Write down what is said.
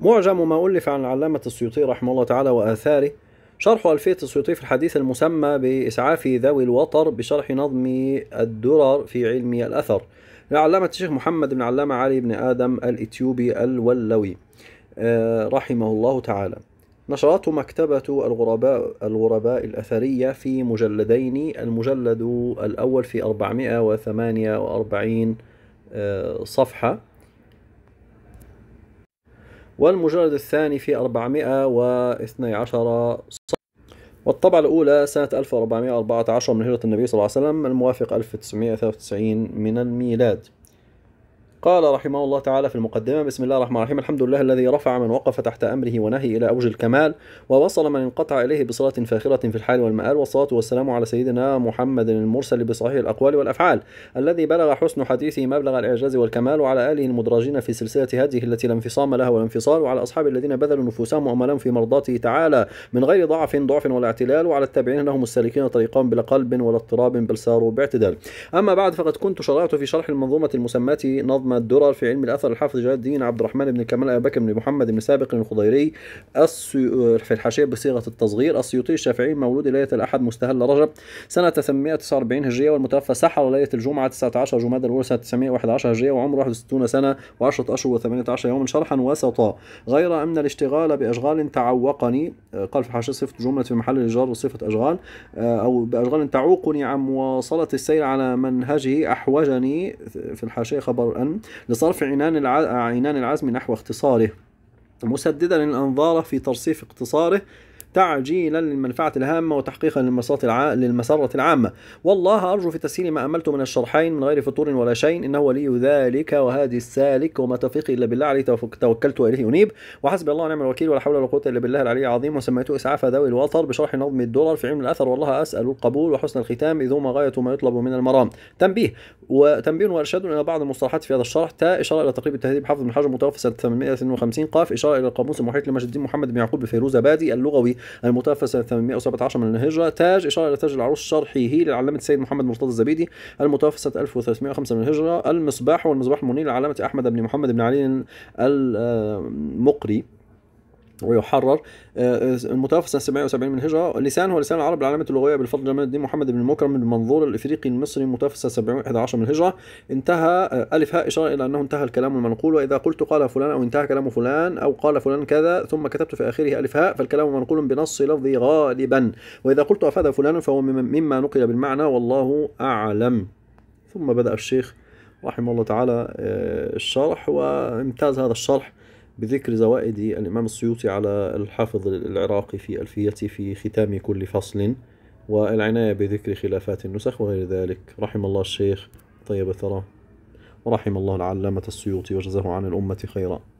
معجم ما ألف عن العلامة السيوطي رحمه الله تعالى وآثاره شرح ألفية السيوطي في الحديث المسمى بإسعاف ذوي الوطر بشرح نظم الدرر في علم الأثر لعلامة الشيخ محمد بن علامة علي بن آدم الإتيوبي الولوي آه، رحمه الله تعالى نشرته مكتبة الغرباء الغرباء الأثرية في مجلدين المجلد الأول في 448 آه، صفحة والمجلد الثاني في 412 والطبعة الأولى سنة 1414 من هجرة النبي صلى الله عليه وسلم الموافق 1993 من الميلاد قال رحمه الله تعالى في المقدمة بسم الله الرحمن الرحيم الحمد لله الذي رفع من وقف تحت أمره ونهي إلى أوج الكمال ووصل من انقطع إليه بصلة فاخرة في الحال والمآل والصلاة والسلام على سيدنا محمد المرسل بصحيح الأقوال والأفعال الذي بلغ حسن حديثه مبلغ الإعجاز والكمال وعلى آله المدرجين في سلسلة هذه التي لا انفصام لها ولا انفصال وعلى أصحاب الذين بذلوا نفوسهم وأملهم في مرضاته تعالى من غير ضعف ضعف ولا اعتلال وعلى التابعين لهم السالكين طريقهم بلا قلب ولا اضطراب بل ساروا باعتدال أما بعد فقد كنت شرعت في شرح المنظومة المسماة نظم أحمد درر في علم الأثر الحافظ جلال الدين عبد الرحمن بن كمال أبي بكر بن محمد بن سابق الخضيري في الحاشية بصيغة التصغير السيوطي الشافعي مولود ليلة الأحد مستهل رجب سنة 849 هجرية والمتوفى سحر ليلة الجمعة 19 جماد الأولى سنة 911 هجرية وعمره 61 سنة و10 أشهر و18 يوما شرحا وسطا غير أن الاشتغال بأشغال تعوقني آه، قال في حاشية صفة جملة في محل الجار وصفة أشغال آه، أو بأشغال تعوقني عن مواصلة السير على منهجه أحوجني في الحاشية خبر أن لصرف عنان عنان العزم نحو اختصاره مسددا الأنظار في ترصيف اقتصاره تعجيلا للمنفعة الهامة وتحقيقا للمسرة العامة والله أرجو في تسهيل ما أملت من الشرحين من غير فطور ولا شيء إنه ولي ذلك وهادي السالك وما توفيقي إلا بالله عليه توكلت وإليه أنيب وحسبي الله ونعم الوكيل ولا حول ولا قوة إلا بالله العلي العظيم وسميته إسعاف ذوي الوتر بشرح نظم الدرر في علم الأثر والله أسأل القبول وحسن الختام إذ هما غاية ما يطلب من المرام تنبيه وتنبيه وإرشاد إلى بعض المصطلحات في هذا الشرح تاء إشارة إلى تقريب التهذيب حفظ بن حجر متوفى سنة 852 قاف إشارة إلى القاموس المحيط لمجد الدين محمد بن يعقوب بفيروز بادي اللغوي المتوفى سنة 817 من الهجرة تاج إشارة إلى تاج العروس شرحه للعلامة السيد محمد مرتضى الزبيدي المتوفى سنة 1305 من الهجرة المصباح والمصباح المنير لعلامة أحمد بن محمد بن علي المقري آه، ويحرر آه، آه، المتوفى سنة 770 من الهجرة لسان هو لسان العرب العلامة اللغوية بالفضل جمال الدين محمد بن مكرم بن المنظور الإفريقي المصري المتوفى سنة 711 من الهجرة انتهى آه، ألف هاء إشارة إلى أنه انتهى الكلام المنقول وإذا قلت قال فلان أو انتهى كلام فلان أو قال فلان كذا ثم كتبت في آخره ألف هاء فالكلام منقول بنص لفظي غالبا وإذا قلت أفاد فلان فهو مما نقل بالمعنى والله أعلم ثم بدأ الشيخ رحمه الله تعالى الشرح وامتاز هذا الشرح بذكر زوائد الإمام السيوطي على الحافظ العراقي في ألفيته في ختام كل فصل والعناية بذكر خلافات النسخ وغير ذلك رحم الله الشيخ طيب ثراه ورحم الله العلامة السيوطي وجزاه عن الأمة خيرا